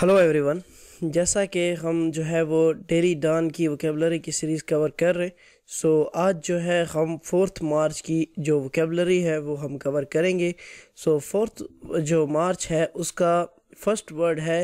hello everyone जैसा कि हम जो है वो डेली डॉन की वोकेबलरी की सीरीज़ कवर कर रहे हैं सो आज जो है हम फोर्थ मार्च की जो वोकेबलरी है वो हम कवर करेंगे सो फोर्थ जो मार्च है उसका फर्स्ट वर्ड है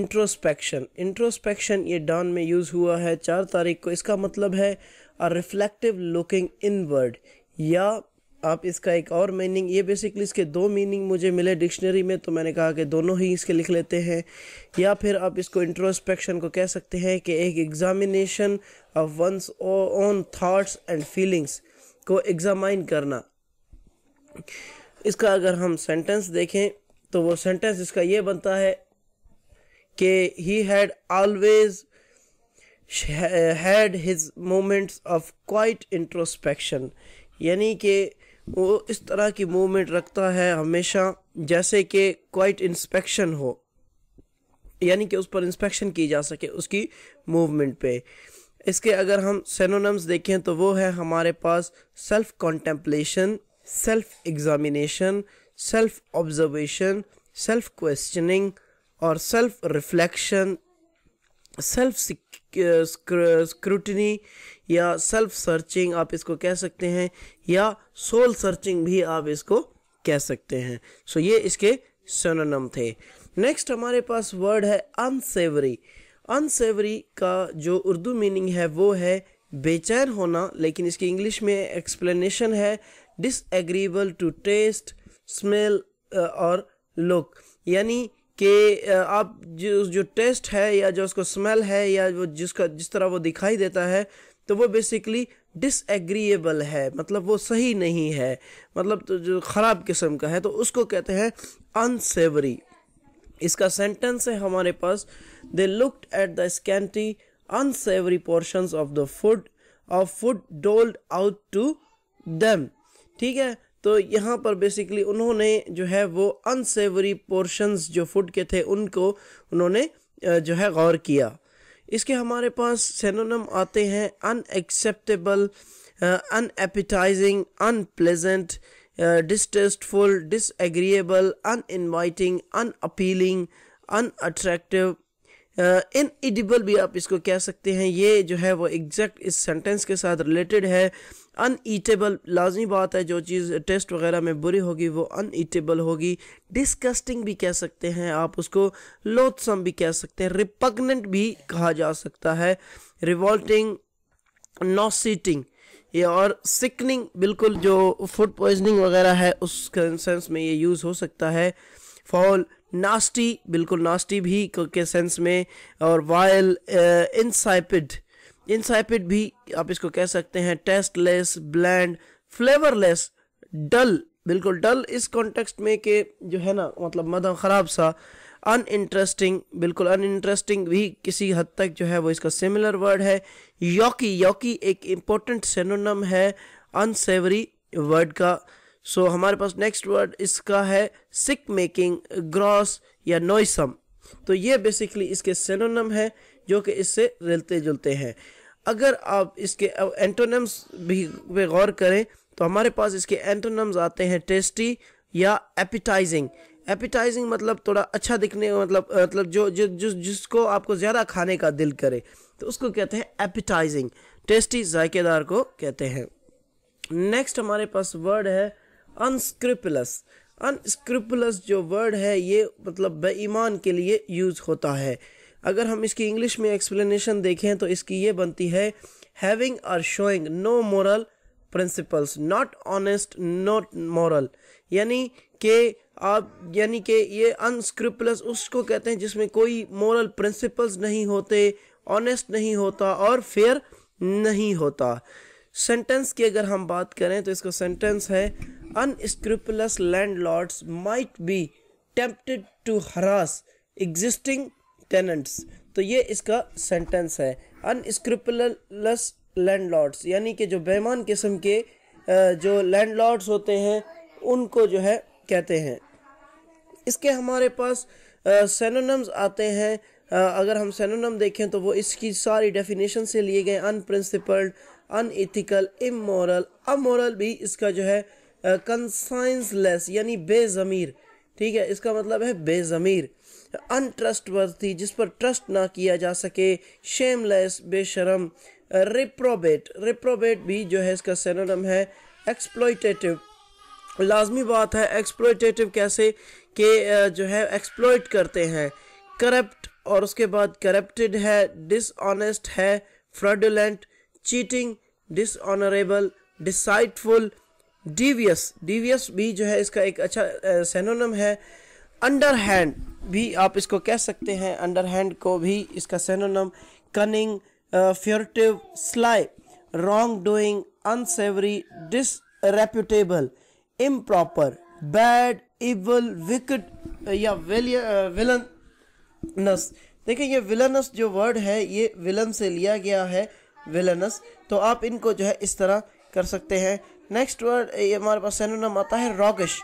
इंट्रोस्पेक्शन इंट्रोस्पेक्शन ये डॉन में यूज़ हुआ है चार तारीख को इसका मतलब है अ रिफ्लेक्टिव लुकिंग इनवर्ड या आप इसका एक और मीनिंग ये बेसिकली इसके दो मीनिंग मुझे मिले डिक्शनरी में तो मैंने कहा कि दोनों ही इसके लिख लेते हैं या फिर आप इसको इंट्रोस्पेक्शन को कह सकते हैं कि एक examination of one's own thoughts and feelings को एग्ज़ामाइन करना इसका अगर हम सेंटेंस देखें तो वो सेंटेंस इसका ये बनता है कि he had always had his moments of quiet introspection यानी कि वो इस तरह की मूवमेंट रखता है हमेशा जैसे कि क्वाइट इंस्पेक्शन हो यानी कि उस पर इंस्पेक्शन की जा सके उसकी मूवमेंट पे इसके अगर हम सेनोनम्स देखें तो वो है हमारे पास self contemplation self examination self observation self questioning और सेल्फ रिफ्लेक्शन सेल्फ स्क्रूटनी या सेल्फ सर्चिंग आप इसको कह सकते हैं या सोल सर्चिंग भी आप इसको कह सकते हैं सो so, ये इसके सोनम थे नेक्स्ट हमारे पास वर्ड है अनसेवरी अनसेवरी का जो उर्दू मीनिंग है वो है बेचैन होना लेकिन इसकी इंग्लिश में एक्सप्लेनेशन है डिसएग्रीबल टू टेस्ट स्मेल और लुक यानी कि आप जो जो टेस्ट है या जो उसको स्मेल है या वो जिसका जिस तरह वो दिखाई देता है तो वो बेसिकली डिसएग्रीएबल है मतलब वो सही नहीं है मतलब तो जो ख़राब किस्म का है तो उसको कहते हैं अनसेवरी इसका सेंटेंस है हमारे पास they looked at the scanty unsavoury portions of the food of food doled out to them ठीक है तो यहाँ पर बेसिकली उन्होंने जो है वो अनसेवरी पोर्शंस जो फूड के थे उनको उन्होंने जो है गौर किया इसके हमारे पास सेनोनम आते हैं unacceptable unappetising unpleasant distasteful disagreeable uninviting unappealing unattractive इन uh, भी आप इसको कह सकते हैं ये जो है वो एग्जैक्ट इस सेंटेंस के साथ रिलेटेड है अनईटेबल लाजमी बात है जो चीज़ टेस्ट वगैरह में बुरी होगी वो अनईटेबल होगी डिस्कस्टिंग भी कह सकते हैं आप उसको लोथसम भी कह सकते हैं रिपगनेंट भी कहा जा सकता है रिवॉल्टिंग नॉसीटिंग ये और सिकनिंग बिल्कुल जो फूड पॉइजनिंग वगैरह है उस सेंस में ये यूज़ हो सकता है फॉल नास्टी बिल्कुल नास्टी भी के सेंस में और वायल इंसाइपिड इंसाइपिड भी आप इसको कह सकते हैं टेस्टलेस ब्लैंड फ्लेवरलेस डल बिल्कुल डल इस कॉन्टेक्स्ट में के जो है ना मतलब मदम ख़राब सा अन इंटरेस्टिंग बिल्कुल अन इंटरेस्टिंग भी किसी हद तक जो है वो इसका सिमिलर वर्ड है योकी योकी एक इम्पोर्टेंट सेनोनम है अनसेवरी वर्ड का सो so, हमारे पास नेक्स्ट वर्ड इसका है सिक मेकिंग ग्रॉस या नोइसम तो ये बेसिकली इसके सेनोनम है जो कि इससे रिलते जुलते हैं अगर आप इसके एंटोनम्स भी पे गौर करें तो हमारे पास इसके एंटोनम्स आते हैं टेस्टी या एपिटाइजिंग एपिटाइजिंग मतलब थोड़ा अच्छा दिखने मतलब मतलब जो जो जिस जिसको आपको ज़्यादा खाने का दिल करे तो उसको कहते हैं एपिटाइजिंग टेस्टी जायकेदार को कहते हैं नेक्स्ट हमारे पास वर्ड है अनस्क्रिपुलस अनस्क्रिपुलस जो वर्ड है ये मतलब बेईमान के लिए यूज़ होता है अगर हम इसकी इंग्लिश में एक्सप्लेनेशन देखें तो इसकी ये बनती है having or showing no moral principles not honest not moral यानी कि आप यानी कि ये अनस्क्रिपलस उसको कहते हैं जिसमें कोई मॉरल प्रिंसिपल्स नहीं होते ऑनेस्ट नहीं होता और फेयर नहीं होता सेंटेंस की अगर हम बात करें तो इसका सेंटेंस है unscrupulous landlords might be tempted to harass existing tenants तो ये इसका सेंटेंस है अनस्क्रिपलस लैंड लॉर्ड्स यानी कि जो बेमान किस्म के जो लैंड लॉर्ड्स होते हैं उनको जो है कहते हैं इसके हमारे पास सेनोनम्स आते हैं अगर हम सेनोनम देखें तो वो इसकी सारी डेफिनेशन से लिए गए अनप्रिंसिपल्ड अनइथिकल इमोरल अमोरल भी इसका जो है कंसाइंसलेस uh, यानी बेज़मीर ठीक है इसका मतलब है बेज़मीर अनट्रस्टवर्थी जिस पर ट्रस्ट ना किया जा सके शेमलेस बेशरम रिप्रोबेट रिप्रोबेट भी जो है इसका सेनोनम है एक्सप्लोइटेटिव लाजमी बात है एक्सप्लोइटेटिव कैसे कि जो है एक्सप्लोइट करते हैं करप्ट और उसके बाद करप्टेड है डिसऑनेस्ट है fraudulent cheating dishonourable deceitful devious devious भी जो है इसका एक अच्छा सेनोनम है अंडर हैंड भी आप इसको कह सकते हैं अंडर हैंड को भी इसका synonym cunning furtive sly wrongdoing unsavoury disreputable improper bad evil wicked या विलनस देखें ये विलनस जो वर्ड है ये विलन से लिया गया है विलनस तो आप इनको जो है इस तरह कर सकते हैं नेक्स्ट वर्ड ये हमारे पास सेनोनम आता है रॉगिश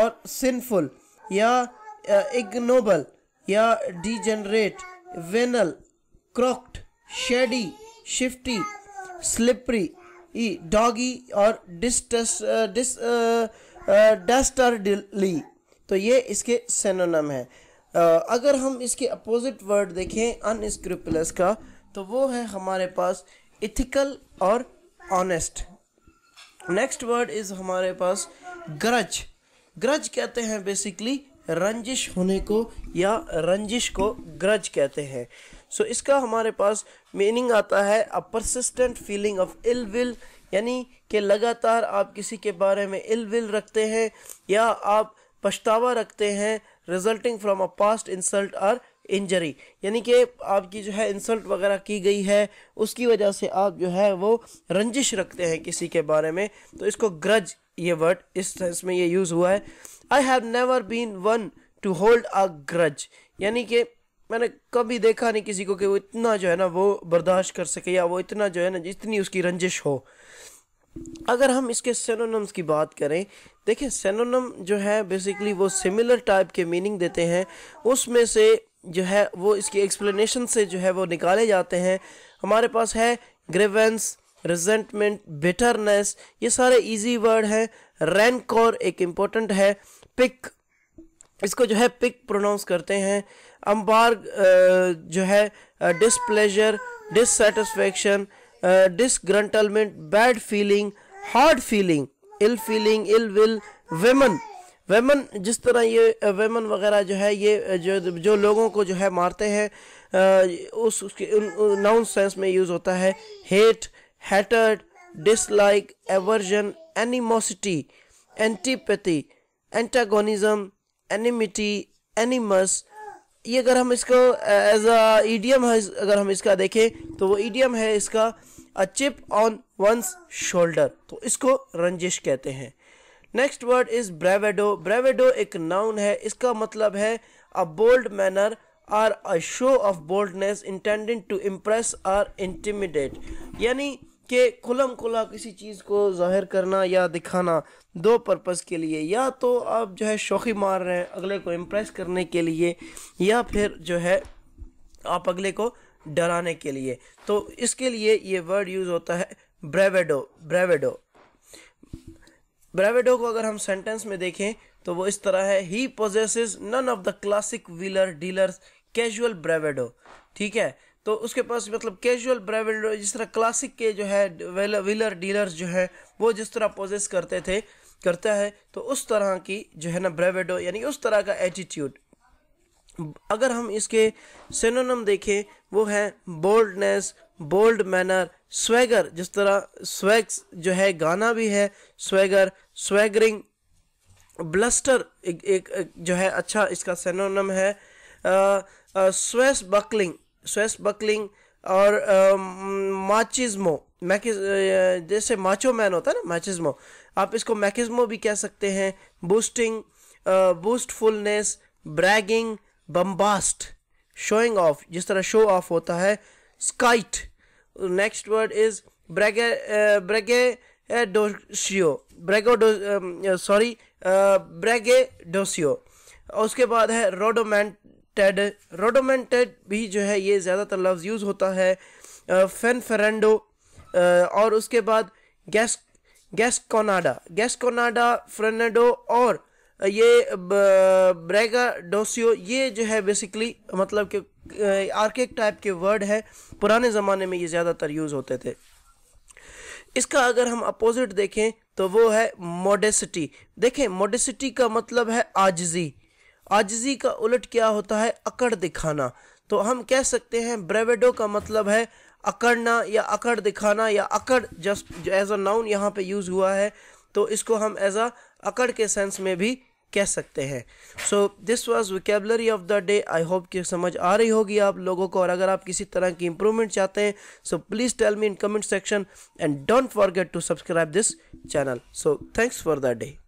और सिनफुल या इग्नोबल या degenerate venal crooked shady shifty slippery ई डॉगी और डिस्टस डिस डस्टरली तो ये इसके सेनोनम है अगर हम इसके अपोजिट वर्ड देखें अनस्क्रिपलस का तो वो है हमारे पास इथिकल और ऑनेस्ट नेक्स्ट वर्ड इज हमारे पास ग्रज ग्रज कहते हैं बेसिकली रंजिश होने को या रंजिश को ग्रज कहते हैं सो so, इसका हमारे पास मीनिंग आता है a persistent feeling of ill will यानी कि लगातार आप किसी के बारे में इल विल रखते हैं या आप पछतावा रखते हैं resulting from a past insult और इंजरी यानी कि आपकी जो है इंसल्ट वगैरह की गई है उसकी वजह से आप जो है वो रंजिश रखते हैं किसी के बारे में तो इसको ग्रज ये वर्ड इस सेंस में ये यूज़ हुआ है I have never been one to hold a grudge यानी कि मैंने कभी देखा नहीं किसी को कि वो इतना जो है ना वो बर्दाश्त कर सके या वो इतना जो है ना जितनी उसकी रंजिश हो अगर हम इसके सेनोनम्स की बात करें देखिए सेनोनम जो है बेसिकली वो सिमिलर टाइप के मीनिंग देते हैं उसमें से जो है वो इसकी एक्सप्लेनेशन से जो है वो निकाले जाते हैं हमारे पास है ग्रेवेंस रिजेंटमेंट बिटरनेस ये सारे इजी वर्ड हैं रैनकोर एक इम्पोर्टेंट है पिक इसको जो है पिक प्रोनाउंस करते हैं अम्बार्ग जो है displeasure dissatisfaction disgruntlement bad feeling hard feeling ill feeling ill will venom venom जिस तरह ये वेमन वगैरह जो है ये जो जो लोगों को जो है मारते हैं उस उसके नाउन सेंस में यूज़ होता है hate hatred dislike aversion animosity antipathy antagonism enmity animus ये अगर हम इसको एज अ ईडियम है अगर हम इसका देखें तो वो ईडियम है इसका a chip on one's shoulder तो इसको रंजिश कहते हैं next word is bravado bravado एक नाउन है इसका मतलब है a bold manner or a show of boldness intended to impress or intimidate यानी कि खुलम खुला किसी चीज़ को जाहिर करना या दिखाना दो पर्पज़ के लिए या तो आप जो है शौकी मार रहे हैं अगले को इम्प्रेस करने के लिए या फिर जो है आप अगले को डराने के लिए तो इसके लिए ये वर्ड यूज़ होता है ब्रेवेडो ब्रेवेडो ब्रेवेडो को अगर हम सेंटेंस में देखें तो वो इस तरह है he possesses none of the classic wheeler dealer casual bravado ठीक है तो उसके पास मतलब कैजुअल ब्रेवेडो जिस तरह क्लासिक के जो है व्हीलर डीलर्स जो है वो जिस तरह पोजेस करते थे करता है तो उस तरह की जो है ना ब्रेवेडो यानी उस तरह का एटीट्यूड अगर हम इसके सेनोनम देखें वो है बोल्डनेस बोल्ड मैनर स्वेगर जिस तरह स्वेग्स जो है गाना भी है स्वेगर स्वेगरिंग ब्लस्टर एक, एक, एक जो है अच्छा इसका सेनोनम है स्वेस बकलिंग स्वेस बकलिंग और माचिज्मो मैकिज जैसे माचो मैन होता है ना मैचिज्मो आप इसको मैकिज्मो भी कह सकते हैं boasting boastfulness bragging bombast showing off जिस तरह शो ऑफ होता है स्काइट नेक्स्ट वर्ड इज ब्रेगे ब्रेगो डो सॉरी डोसियो उसके बाद है रोडोमेंटेड रोडोमेंटेड भी जो है ये ज़्यादातर लफ्ज़ यूज़ होता है फेनफेरेंडो uh, uh, और उसके बाद गैस गैस कोनाडा फ्रेनेडो और ये ब्रेगा डोसियो ये जो है बेसिकली मतलब कि आर्किक टाइप के वर्ड है पुराने ज़माने में ये ज़्यादातर यूज़ होते थे इसका अगर हम अपोजिट देखें तो वो है मोडेसिटी देखें मोडेसिटी का मतलब है आजजी आजजी का उलट क्या होता है अकड़ दिखाना तो हम कह सकते हैं ब्रेवेडो का मतलब है अकड़ना या अकड़ दिखाना या अकड़ जस्ट एज अ नाउन यहाँ पे यूज़ हुआ है तो इसको हम एज अ अकड़ के सेंस में भी कह सकते हैं so this was vocabulary of the day I hope कि समझ आ रही होगी आप लोगों को और अगर आप किसी तरह की इंप्रूवमेंट चाहते हैं so please tell me in comment section and don't forget to subscribe this channel so thanks for the day